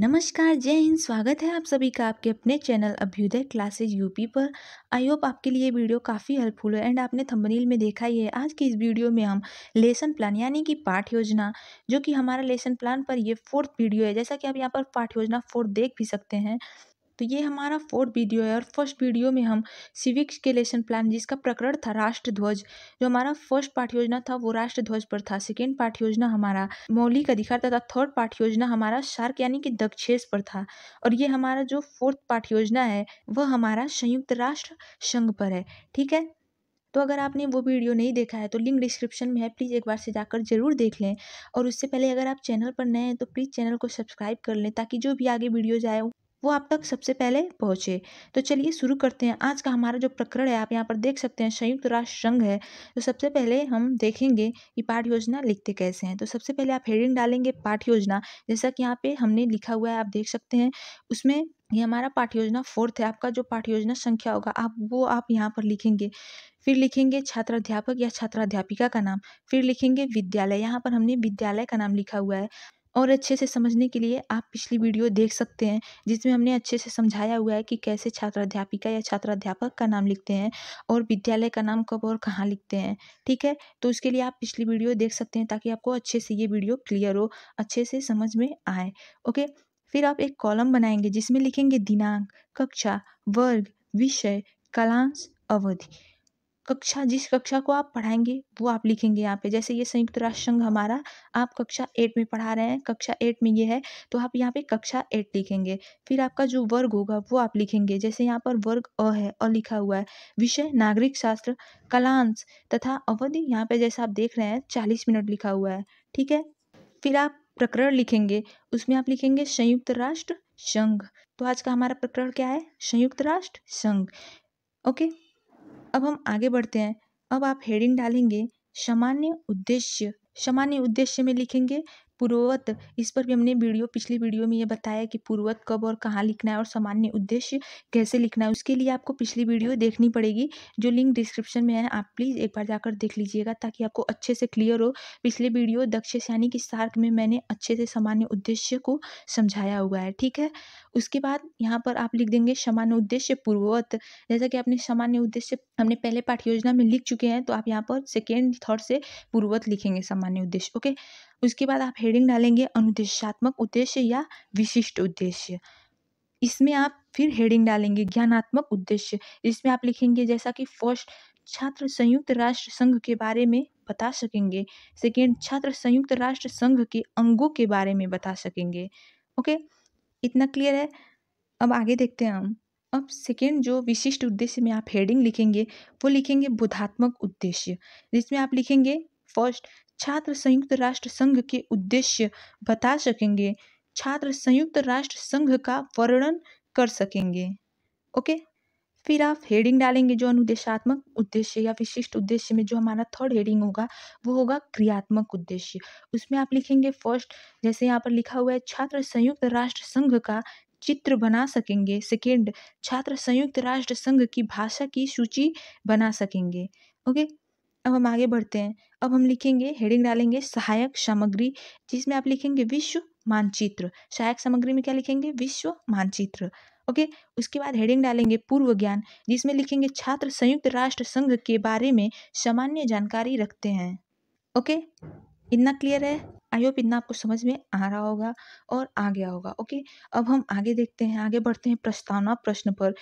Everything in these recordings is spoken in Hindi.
नमस्कार जय हिंद स्वागत है आप सभी का आपके अपने चैनल अभ्युदय क्लासेज यूपी पर आई होप आपके लिए वीडियो काफ़ी हेल्पफुल है एंड आपने थंबनेल में देखा ही है आज की इस वीडियो में हम लेसन प्लान यानी कि पाठ योजना जो कि हमारा लेसन प्लान पर ये फोर्थ वीडियो है जैसा कि आप यहाँ पर पाठ योजना फोर्थ देख भी सकते हैं तो ये हमारा फोर्थ वीडियो है और फर्स्ट वीडियो में हम सिविक्स के लेसन प्लान जिसका प्रकरण था राष्ट्र ध्वज जो हमारा फर्स्ट पाठ योजना था वो राष्ट्र ध्वज पर था सेकेंड पाठ योजना हमारा मौलिक अधिकार तथा थर्ड पाठ योजना हमारा शार्क यानी कि दक्षेस पर था और ये हमारा जो फोर्थ पाठ योजना है वह हमारा संयुक्त राष्ट्र संघ पर है ठीक है तो अगर आपने वो वीडियो नहीं देखा है तो लिंक डिस्क्रिप्शन में है प्लीज़ एक बार से जाकर ज़रूर देख लें और उससे पहले अगर आप चैनल पर नए हैं तो प्लीज़ चैनल को सब्सक्राइब कर लें ताकि जो भी आगे वीडियोज आए वो आप तक सबसे पहले पहुँचे तो चलिए शुरू करते हैं आज का हमारा जो प्रकरण है आप यहाँ पर देख सकते हैं संयुक्त राष्ट्र संघ है तो सबसे पहले हम देखेंगे कि पाठ योजना लिखते कैसे हैं तो सबसे पहले आप हेडिंग डालेंगे पाठ योजना जैसा कि यहाँ पे हमने लिखा हुआ है आप देख सकते हैं उसमें ये हमारा पाठ योजना फोर्थ है आपका जो पाठ योजना संख्या होगा आप वो आप यहाँ पर लिखेंगे फिर लिखेंगे छात्राध्यापक या छात्राध्यापिका का नाम फिर लिखेंगे विद्यालय यहाँ पर हमने विद्यालय का नाम लिखा हुआ है और अच्छे से समझने के लिए आप पिछली वीडियो देख सकते हैं जिसमें हमने अच्छे से समझाया हुआ है कि कैसे छात्र अध्यापिका या छात्र अध्यापक का नाम लिखते हैं और विद्यालय का नाम कब और कहाँ लिखते हैं ठीक है तो उसके लिए आप पिछली वीडियो देख सकते हैं ताकि आपको अच्छे से ये वीडियो क्लियर हो अच्छे से समझ में आए ओके फिर आप एक कॉलम बनाएंगे जिसमें लिखेंगे दिनांक कक्षा वर्ग विषय कलांश अवधि कक्षा जिस कक्षा को आप पढ़ाएंगे वो आप लिखेंगे यहाँ पे जैसे ये संयुक्त राष्ट्र संघ हमारा आप कक्षा एट में पढ़ा रहे हैं कक्षा एट में ये है तो आप यहाँ पे कक्षा एट लिखेंगे फिर आपका जो वर्ग होगा वो आप लिखेंगे जैसे यहाँ पर वर्ग अ है अ लिखा हुआ है विषय नागरिक शास्त्र कलांश तथा अवधि यहाँ पे जैसा आप देख रहे हैं चालीस मिनट लिखा हुआ है ठीक है फिर आप प्रकरण लिखेंगे उसमें आप लिखेंगे संयुक्त राष्ट्र संघ तो आज का हमारा प्रकरण क्या है संयुक्त राष्ट्र संघ ओके अब हम आगे बढ़ते हैं अब आप हेडिंग डालेंगे सामान्य उद्देश्य सामान्य उद्देश्य में लिखेंगे पूर्ववत इस पर भी हमने वीडियो पिछली वीडियो में ये बताया कि पूर्ववत कब और कहाँ लिखना है और सामान्य उद्देश्य कैसे लिखना है उसके लिए आपको पिछली वीडियो देखनी पड़ेगी जो लिंक डिस्क्रिप्शन में है आप प्लीज़ एक बार जाकर देख लीजिएगा ताकि आपको अच्छे से क्लियर हो पिछले वीडियो दक्ष यानी कि सार्क में मैंने अच्छे से सामान्य उद्देश्य को समझाया हुआ है ठीक है उसके बाद यहाँ पर आप लिख देंगे सामान्य उद्देश्य पूर्ववत जैसा कि आपने सामान्य उद्देश्य हमने पहले पाठ योजना में लिख चुके हैं तो आप यहाँ पर सेकेंड थर्ड से पूर्ववत लिखेंगे सामान्य उद्देश्य ओके उसके बाद आप हेडिंग डालेंगे अनुदेशात्मक उद्देश्य या विशिष्ट उद्देश्य इसमें आप फिर हेडिंग डालेंगे ज्ञानात्मक उद्देश्य इसमें आप लिखेंगे जैसा कि फर्स्ट छात्र संयुक्त राष्ट्र संघ के बारे में बता सकेंगे सेकेंड छात्र संयुक्त राष्ट्र संघ के अंगों के बारे में बता सकेंगे ओके इतना क्लियर है अब आगे देखते हैं हम अब सेकेंड जो विशिष्ट उद्देश्य में आप हेडिंग लिखेंगे वो लिखेंगे बोधात्मक उद्देश्य जिसमें आप लिखेंगे फर्स्ट छात्र संयुक्त राष्ट्र संघ के उद्देश्य बता सकेंगे छात्र संयुक्त राष्ट्र संघ का वर्णन कर सकेंगे ओके फिर आप हेडिंग डालेंगे जो अनुदेशात्मक उद्देश्य या विशिष्ट उद्देश्य में जो हमारा थर्ड हेडिंग होगा वो होगा क्रियात्मक उद्देश्य उसमें आप लिखेंगे फर्स्ट जैसे यहाँ पर लिखा हुआ है छात्र संयुक्त राष्ट्र संघ का चित्र बना सकेंगे सेकेंड छात्र संयुक्त राष्ट्र संघ की भाषा की सूची बना सकेंगे ओके अब हम आगे बढ़ते हैं अब हम लिखेंगे हेडिंग डालेंगे सहायक सामग्री जिसमें आप लिखेंगे विश्व मानचित्र सहायक सामग्री में क्या लिखेंगे विश्व मानचित्र ओके उसके बाद हेडिंग डालेंगे पूर्व ज्ञान जिसमें लिखेंगे छात्र संयुक्त राष्ट्र संघ के बारे में सामान्य जानकारी रखते हैं ओके इतना क्लियर है आई होप इतना आपको समझ में आ रहा होगा और आ गया होगा ओके अब हम आगे देखते हैं आगे बढ़ते हैं प्रस्तावना प्रश्न पर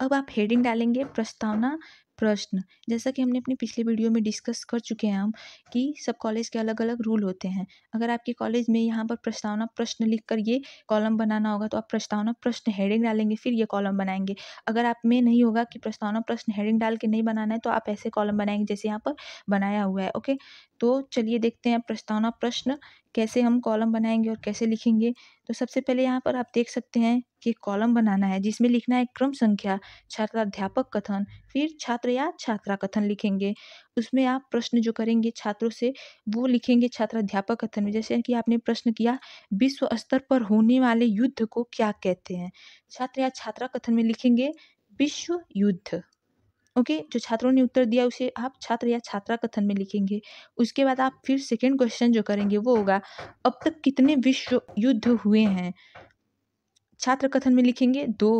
अब आप हेडिंग डालेंगे प्रस्तावना प्रश्न जैसा कि हमने अपनी पिछले वीडियो में डिस्कस कर चुके हैं हम कि सब कॉलेज के अलग अलग रूल होते हैं अगर आपके कॉलेज में यहाँ पर प्रस्तावना प्रश्न लिख कर ये कॉलम बनाना होगा तो आप प्रस्तावना प्रश्न हेडिंग डालेंगे फिर ये कॉलम बनाएंगे अगर आप में नहीं होगा कि प्रस्तावना प्रश्न हेडिंग डाल के नहीं बनाना है तो आप ऐसे कॉलम बनाएंगे जैसे यहाँ पर बनाया हुआ है ओके तो चलिए देखते हैं प्रस्तावना प्रश्न कैसे हम कॉलम बनाएंगे और कैसे लिखेंगे तो सबसे पहले यहाँ पर आप देख सकते हैं कि कॉलम बनाना है जिसमें लिखना है क्रम संख्या छात्राध्यापक कथन फिर छात्र या छात्रा कथन लिखेंगे उसमें आप प्रश्न जो करेंगे छात्रों से वो लिखेंगे छात्राध्यापक कथन में जैसे कि आपने प्रश्न किया विश्व स्तर पर होने वाले युद्ध को क्या कहते हैं छात्र या छात्रा कथन में लिखेंगे विश्व युद्ध ओके जो छात्रों ने उत्तर दिया उसे आप छात्र या छात्रा कथन में लिखेंगे उसके बाद आप फिर सेकेंड क्वेश्चन जो करेंगे वो होगा अब तक कितने विश्व युद्ध हुए हैं छात्र कथन में लिखेंगे दो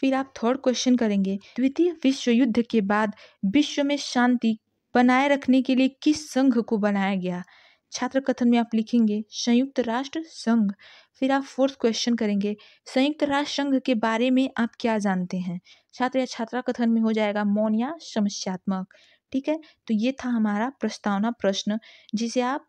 फिर आप थर्ड क्वेश्चन करेंगे द्वितीय विश्व युद्ध के बाद विश्व में शांति बनाए रखने के लिए किस संघ को बनाया गया छात्र कथन में आप लिखेंगे संयुक्त राष्ट्र संघ फिर आप फोर्थ क्वेश्चन करेंगे संयुक्त राष्ट्र संघ के बारे में आप क्या जानते हैं छात्र या छात्रा कथन में हो जाएगा मौन या समस्यात्मक ठीक है तो ये था हमारा प्रस्तावना प्रश्न जिसे आप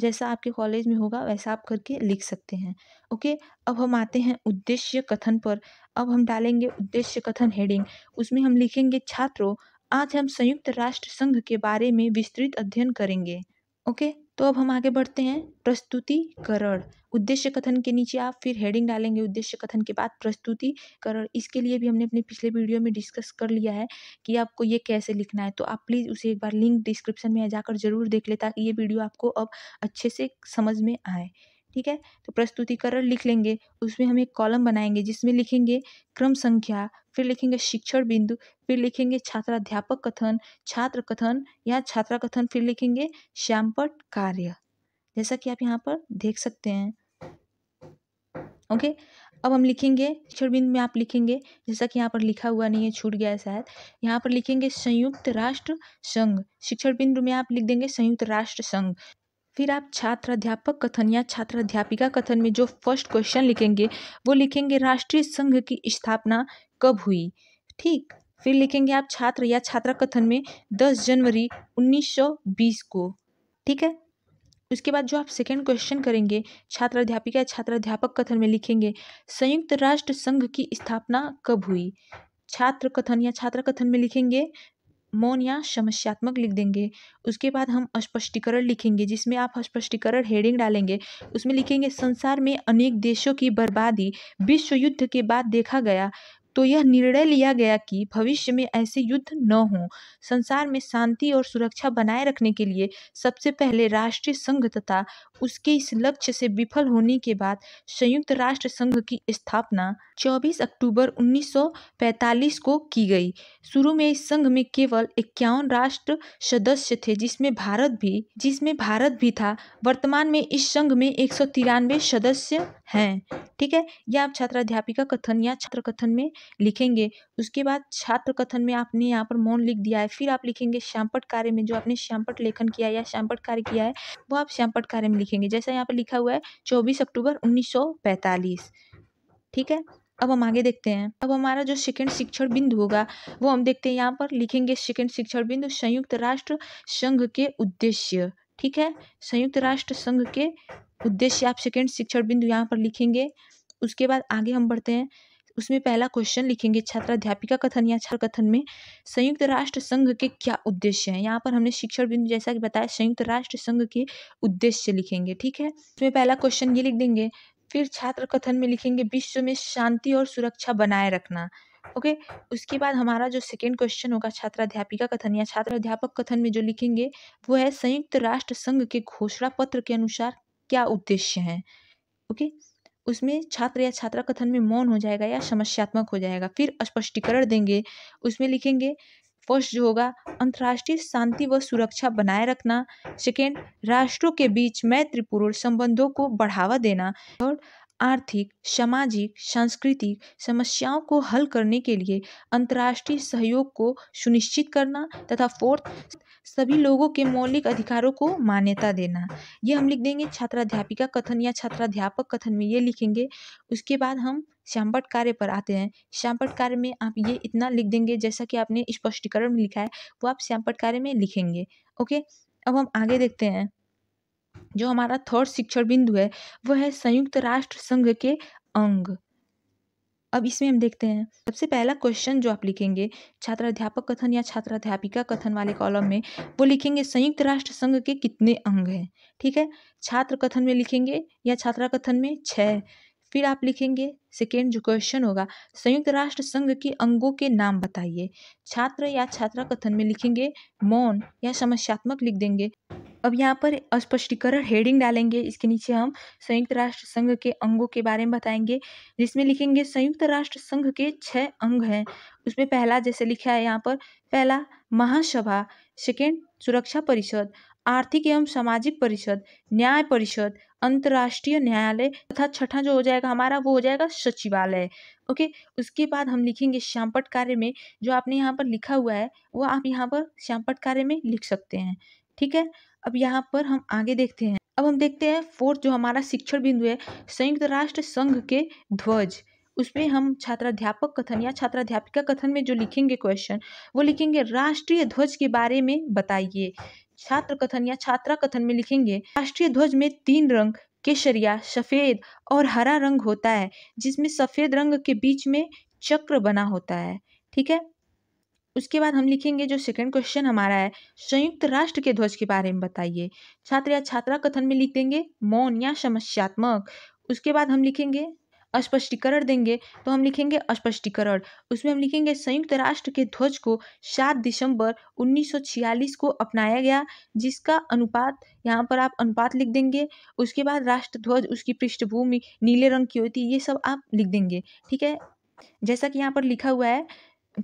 जैसा आपके कॉलेज में होगा वैसा आप करके लिख सकते हैं ओके अब हम आते हैं उद्देश्य कथन पर अब हम डालेंगे उद्देश्य कथन हेडिंग उसमें हम लिखेंगे छात्रों आज हम संयुक्त राष्ट्र संघ के बारे में विस्तृत अध्ययन करेंगे ओके तो अब हम आगे बढ़ते हैं प्रस्तुतिकरण उद्देश्य कथन के नीचे आप फिर हेडिंग डालेंगे उद्देश्य कथन के बाद प्रस्तुतिकरण इसके लिए भी हमने अपने पिछले वीडियो में डिस्कस कर लिया है कि आपको ये कैसे लिखना है तो आप प्लीज़ उसे एक बार लिंक डिस्क्रिप्शन में जाकर जरूर देख ले ताकि ये वीडियो आपको अब अच्छे से समझ में आए ठीक है तो प्रस्तुतिकरण लिख लेंगे उसमें हम एक कॉलम बनाएंगे जिसमें लिखेंगे क्रम संख्या फिर लिखेंगे शिक्षण बिंदु फिर लिखेंगे छात्राध्यापक कथन छात्र कथन या छात्रा कथन फिर लिखेंगे श्यामपट कार्य जैसा कि आप यहाँ पर देख सकते हैं ओके अब हम लिखेंगे शिक्षण बिंदु में आप लिखेंगे जैसा कि यहाँ पर लिखा हुआ नहीं है छूट गया है शायद यहाँ पर लिखेंगे संयुक्त राष्ट्र संघ शिक्षण बिंदु में आप लिख देंगे संयुक्त राष्ट्र संघ फिर आप छात्र अध्यापक कथन या छात्र अध्यापिका कथन में जो फर्स्ट क्वेश्चन लिखेंगे वो लिखेंगे राष्ट्रीय संघ की स्थापना कब हुई ठीक फिर लिखेंगे आप छात्र या छात्रा कथन में 10 जनवरी 1920 को ठीक है उसके बाद जो आप सेकेंड क्वेश्चन करेंगे छात्र अध्यापिका या छात्र अध्यापक कथन में लिखेंगे संयुक्त राष्ट्र संघ की स्थापना कब हुई छात्र कथन या छात्रा कथन में लिखेंगे मौन या समस्यात्मक लिख देंगे उसके बाद हम स्पष्टीकरण लिखेंगे जिसमें आप स्पष्टीकरण हेडिंग डालेंगे उसमें लिखेंगे संसार में अनेक देशों की बर्बादी विश्व युद्ध के बाद देखा गया तो यह निर्णय लिया गया कि भविष्य में ऐसे युद्ध न हो संसार में शांति और सुरक्षा बनाए रखने के लिए सबसे पहले राष्ट्रीय संघ तथा उसके इस लक्ष्य से विफल होने के बाद संयुक्त राष्ट्र संघ की स्थापना 24 अक्टूबर 1945 को की गई शुरू में इस संघ में केवल इक्यावन राष्ट्र सदस्य थे जिसमें भारत भी जिसमें भारत भी था वर्तमान में इस संघ में एक सदस्य हैं ठीक है या आप छात्र अध्यापिका कथन या छात्र कथन में लिखेंगे उसके बाद छात्र कथन में आपने यहाँ पर मौन लिख दिया है फिर आप लिखेंगे श्यामपट कार्य में जो आपने श्यामपट लेखन किया है या श्यामपट कार्य किया है वो आप श्यामपट कार्य में लिखेंगे जैसा यहाँ पर लिखा हुआ है चौबीस अक्टूबर उन्नीस ठीक है अब हम आगे देखते हैं अब हमारा जो सेकेंड शिक्षण बिंदु होगा वो हम देखते हैं यहाँ पर लिखेंगे सेकेंड शिक्षण बिंदु संयुक्त राष्ट्र संघ के उद्देश्य ठीक है संयुक्त राष्ट्र संघ के उद्देश्य आप सेकेंड शिक्षण बिंदु यहाँ पर लिखेंगे उसके बाद आगे हम बढ़ते हैं उसमें पहला क्वेश्चन लिखेंगे छात्राध्यापिका कथन या छात्र कथन में संयुक्त राष्ट्र संघ के क्या उद्देश्य हैं यहाँ पर हमने शिक्षण बिंदु जैसा कि बताया संयुक्त राष्ट्र संघ के उद्देश्य लिखेंगे ठीक है उसमें पहला क्वेश्चन ये लिख देंगे फिर छात्र कथन में लिखेंगे विश्व में शांति और सुरक्षा बनाए रखना ओके उसके बाद हमारा जो सेकेंड क्वेश्चन होगा छात्राध्यापिका कथन या छात्र अध्यापक कथन में जो लिखेंगे वो है संयुक्त राष्ट्र संघ के घोषणा पत्र के अनुसार क्या उद्देश्य हैं ओके उसमें छात्र या छात्रा कथन में मौन हो जाएगा या समस्यात्मक हो जाएगा फिर स्पष्टीकरण देंगे उसमें लिखेंगे फर्स्ट जो होगा अंतर्राष्ट्रीय शांति व सुरक्षा बनाए रखना सेकेंड राष्ट्रों के बीच मैत्रीपूर्ण संबंधों को बढ़ावा देना और आर्थिक सामाजिक सांस्कृतिक समस्याओं को हल करने के लिए अंतर्राष्ट्रीय सहयोग को सुनिश्चित करना तथा फोर्थ सभी लोगों के मौलिक अधिकारों को मान्यता देना ये हम लिख देंगे छात्राध्यापिका कथन या छात्राध्यापक कथन में ये लिखेंगे उसके बाद हम श्यामपट कार्य पर आते हैं श्यामपट कार्य में आप ये इतना लिख देंगे जैसा कि आपने स्पष्टीकरण में लिखा है वो आप श्यामपट कार्य में लिखेंगे ओके अब हम आगे देखते हैं जो हमारा थर्ड शिक्षण बिंदु है वह है संयुक्त राष्ट्र संघ के अंग अब इसमें हम देखते हैं सबसे पहला क्वेश्चन जो आप लिखेंगे छात्र अध्यापक कथन या छात्र अध्यापिका कथन वाले कॉलम में वो लिखेंगे संयुक्त राष्ट्र संघ के कितने अंग हैं ठीक है छात्र कथन में लिखेंगे या छात्रा कथन में छः फिर आप लिखेंगे सेकेंड जो क्वेश्चन होगा संयुक्त राष्ट्र संघ के अंगों के नाम बताइए छात्र या छात्रा कथन में लिखेंगे मौन या समस्यात्मक लिख देंगे अब यहाँ पर स्पष्टीकरण हेडिंग डालेंगे इसके नीचे हम संयुक्त राष्ट्र संघ के अंगों के बारे में बताएंगे जिसमें लिखेंगे संयुक्त राष्ट्र संघ के छः अंग हैं उसमें पहला जैसे लिखा है यहाँ पर पहला महासभा सेकेंड सुरक्षा परिषद आर्थिक एवं सामाजिक परिषद न्याय परिषद अंतर्राष्ट्रीय न्यायालय तथा छठा जो हो जाएगा हमारा वो हो जाएगा सचिवालय ओके उसके बाद हम लिखेंगे श्यामपट कार्य में जो आपने यहाँ पर लिखा हुआ है वो आप यहाँ पर श्यामपट कार्य में लिख सकते हैं ठीक है अब यहाँ पर हम आगे देखते हैं अब हम देखते हैं फोर्थ जो हमारा शिक्षण बिंदु है संयुक्त राष्ट्र संघ के ध्वज उसमें हम छात्राध्यापक कथन या छात्राध्यापिका कथन में जो लिखेंगे क्वेश्चन वो लिखेंगे राष्ट्रीय ध्वज के बारे में बताइए छात्र कथन या छात्रा कथन में लिखेंगे राष्ट्रीय ध्वज में तीन रंग केसरिया सफ़ेद और हरा रंग होता है जिसमें सफ़ेद रंग के बीच में चक्र बना होता है ठीक है उसके बाद हम लिखेंगे जो सेकंड क्वेश्चन हमारा है संयुक्त राष्ट्र के ध्वज के बारे में बताइए छात्र या छात्रा कथन में लिख देंगे मौन या समस्यात्मक उसके बाद हम लिखेंगे स्पष्टीकरण देंगे तो हम लिखेंगे स्पष्टीकरण उसमें हम लिखेंगे संयुक्त राष्ट्र के ध्वज को सात दिसंबर 1946 को अपनाया गया जिसका अनुपात यहाँ पर आप अनुपात लिख देंगे उसके बाद राष्ट्र ध्वज उसकी पृष्ठभूमि नीले रंग की होती है ये सब आप लिख देंगे ठीक है जैसा कि यहाँ पर लिखा हुआ है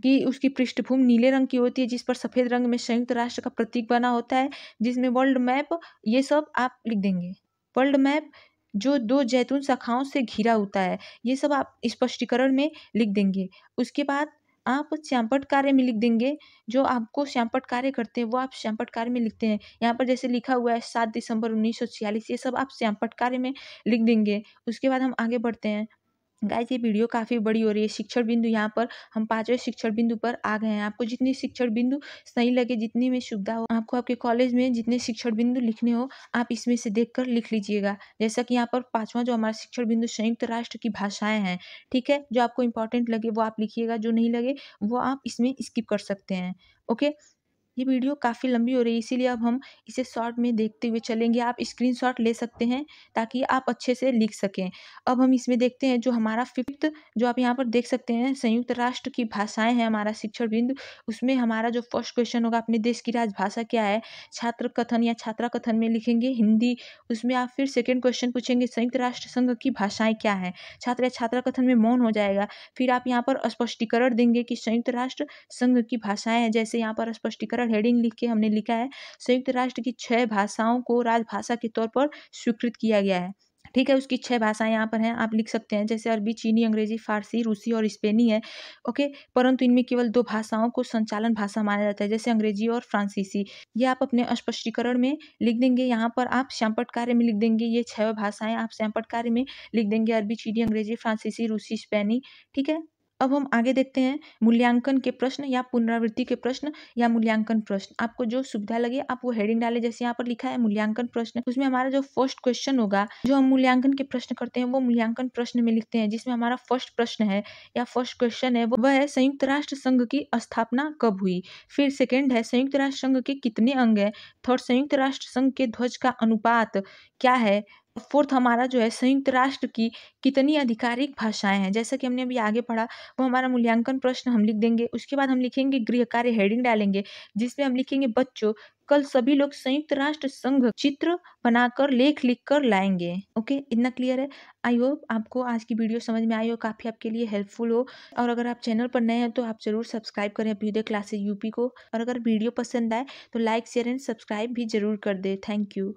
कि उसकी पृष्ठभूमि नीले रंग की होती है जिस पर सफ़ेद रंग में संयुक्त राष्ट्र का प्रतीक बना होता है जिसमें वर्ल्ड मैप ये सब आप लिख देंगे वर्ल्ड मैप जो दो जैतून शाखाओं से घिरा होता है ये सब आप स्पष्टीकरण में लिख देंगे उसके बाद आप श्यामपट कार्य में लिख देंगे जो आपको श्यामपट कार्य करते हैं वो आप श्यामपट कार्य में लिखते हैं यहाँ पर जैसे लिखा हुआ है सात दिसंबर उन्नीस सौ छियालीस ये सब आप श्यामपट कार्य में लिख देंगे उसके बाद हम आगे बढ़ते हैं गाइज ये वीडियो काफ़ी बड़ी हो रही है शिक्षण बिंदु यहाँ पर हम पाँचवें शिक्षण बिंदु पर आ गए हैं आपको जितनी शिक्षण बिंदु सही लगे जितनी में सुविधा हो आपको आपके कॉलेज में जितने शिक्षण बिंदु लिखने हो आप इसमें से देखकर लिख लीजिएगा जैसा कि यहाँ पर पाँचवा जो हमारा शिक्षण बिंदु संयुक्त राष्ट्र की भाषाएँ हैं ठीक है जो आपको इंपॉर्टेंट लगे वो आप लिखिएगा जो नहीं लगे वो आप इसमें स्किप कर सकते हैं ओके ये वीडियो काफ़ी लंबी हो रही है इसीलिए अब हम इसे शॉर्ट में देखते हुए चलेंगे आप स्क्रीनशॉट ले सकते हैं ताकि आप अच्छे से लिख सकें अब हम इसमें देखते हैं जो हमारा फिफ्थ जो आप यहाँ पर देख सकते हैं संयुक्त राष्ट्र की भाषाएं हैं हमारा शिक्षण बिंदु उसमें हमारा जो फर्स्ट क्वेश्चन होगा अपने देश की राजभाषा क्या है छात्र कथन या छात्रा कथन में लिखेंगे हिंदी उसमें आप फिर सेकेंड क्वेश्चन पूछेंगे संयुक्त राष्ट्र संघ की भाषाएँ क्या हैं छात्र या छात्रा कथन में मौन हो जाएगा फिर आप यहाँ पर स्पष्टीकरण देंगे कि संयुक्त राष्ट्र संघ की भाषाएँ हैं जैसे यहाँ पर स्पष्टीकरण हेडिंग लिख के हमने लिखा है संयुक्त राष्ट्र की छः भाषाओं को राजभाषा के तौर पर स्वीकृत किया गया है ठीक है उसकी छह भाषाएं यहाँ पर हैं आप लिख सकते हैं जैसे अरबी चीनी अंग्रेजी फारसी रूसी और स्पेनी है ओके परंतु इनमें केवल दो भाषाओं को संचालन भाषा माना जाता है जैसे अंग्रेजी और फ्रांसीसी ये आप अपने स्पष्टीकरण में लिख देंगे यहाँ पर आप श्यामपट कार्य में लिख देंगे ये छह भाषाएं आप श्यामपट कार्य में लिख देंगे अरबी चीनी अंग्रेजी फ्रांसीसी रूसी स्पेनी ठीक है अब हम आगे देखते हैं मूल्यांकन के प्रश्न या पुनरावृत्ति के प्रश्न या मूल्यांकन प्रश्न आपको जो सुविधा लगे आप वो हेडिंग डालें जैसे यहाँ पर लिखा है मूल्यांकन प्रश्न उसमें हमारा जो फर्स्ट क्वेश्चन होगा जो हम मूल्यांकन के प्रश्न करते हैं वो मूल्यांकन प्रश्न में लिखते हैं जिसमें हमारा फर्स्ट प्रश्न है या फर्स्ट क्वेश्चन है वह है संयुक्त राष्ट्र संघ की स्थापना कब हुई फिर सेकेंड है संयुक्त राष्ट्र संघ के कितने अंग है थर्ड संयुक्त राष्ट्र संघ के ध्वज का अनुपात क्या है फोर्थ हमारा जो है संयुक्त राष्ट्र की कितनी आधिकारिक भाषाएँ हैं जैसा कि हमने अभी आगे पढ़ा वो हमारा मूल्यांकन प्रश्न हम लिख देंगे उसके बाद हम लिखेंगे गृह कार्य हेडिंग डालेंगे जिसमें हम लिखेंगे बच्चों कल सभी लोग संयुक्त राष्ट्र संघ चित्र बनाकर लेख लिख कर लाएंगे ओके इतना क्लियर है आई होप आपको आज की वीडियो समझ में आई हो काफ़ी आपके लिए हेल्पफुल हो और अगर आप चैनल पर नए हैं तो आप ज़रूर सब्सक्राइब करें अभ्युदय क्लासेज यूपी को और अगर वीडियो पसंद आए तो लाइक शेयर एंड सब्सक्राइब भी जरूर कर दे थैंक यू